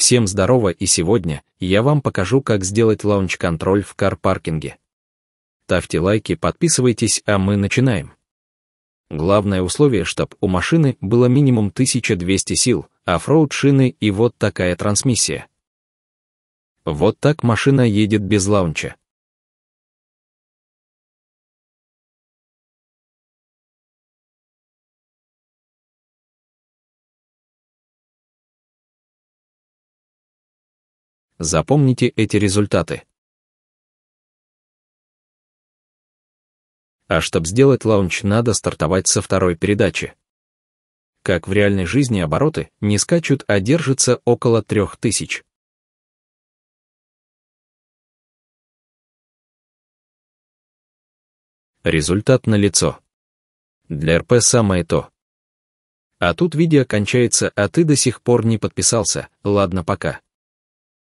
Всем здорово и сегодня я вам покажу, как сделать лаунч-контроль в кар-паркинге. Ставьте лайки, подписывайтесь, а мы начинаем. Главное условие, чтобы у машины было минимум 1200 сил, оффроуд шины и вот такая трансмиссия. Вот так машина едет без лаунча. Запомните эти результаты. А чтобы сделать лаунч, надо стартовать со второй передачи. Как в реальной жизни обороты не скачут, а держатся около 3000. Результат на лицо. Для РП самое то. А тут видео кончается, а ты до сих пор не подписался. Ладно, пока.